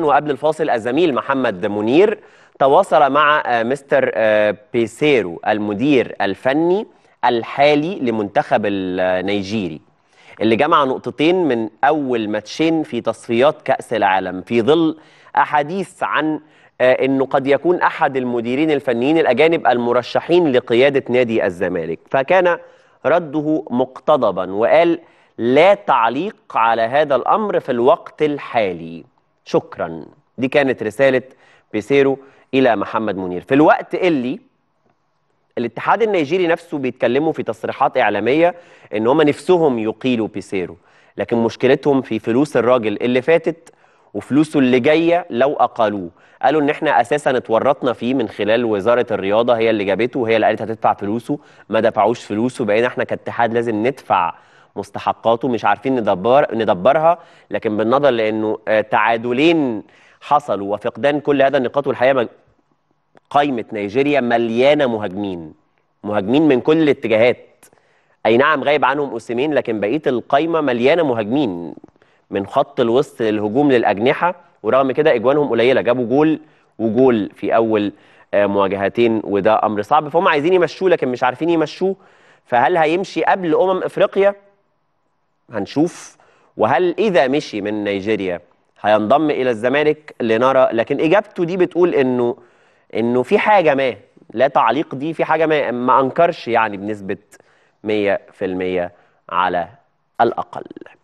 وقبل الفاصل الزميل محمد منير تواصل مع آه، مستر آه، بيسيرو المدير الفني الحالي لمنتخب النيجيري اللي جمع نقطتين من أول ماتشين في تصفيات كأس العالم في ظل أحاديث عن آه، أنه قد يكون أحد المديرين الفنيين الأجانب المرشحين لقيادة نادي الزمالك فكان رده مقتضبا وقال لا تعليق على هذا الأمر في الوقت الحالي شكرا دي كانت رسالة بيسيرو إلى محمد منير في الوقت اللي الاتحاد النيجيري نفسه بيتكلموا في تصريحات إعلامية إن هم نفسهم يقيلوا بيسيرو لكن مشكلتهم في فلوس الراجل اللي فاتت وفلوسه اللي جاية لو أقالوه قالوا إن إحنا أساسا اتورطنا فيه من خلال وزارة الرياضة هي اللي جابته وهي اللي قالت هتدفع فلوسه ما دفعوش فلوسه بقينا إحنا كاتحاد لازم ندفع مستحقاته مش عارفين ندبر ندبرها لكن بالنظر لانه آه، تعادلين حصلوا وفقدان كل هذا النقاط والحقيقه قائمه نيجيريا مليانه مهاجمين مهاجمين من كل الاتجاهات اي نعم غايب عنهم اوسيمين لكن بقيه القايمه مليانه مهاجمين من خط الوسط للهجوم للاجنحه ورغم كده اجوانهم قليله جابوا جول وجول في اول آه، مواجهتين وده امر صعب فهم عايزين يمشوه لكن مش عارفين يمشوه فهل هيمشي قبل امم افريقيا هنشوف وهل إذا مشي من نيجيريا هينضم إلى الزمالك لنرى لكن إجابته دي بتقول إنه إنه في حاجة ما لا تعليق دي في حاجة ما ما أنكرش يعني بنسبة 100% على الأقل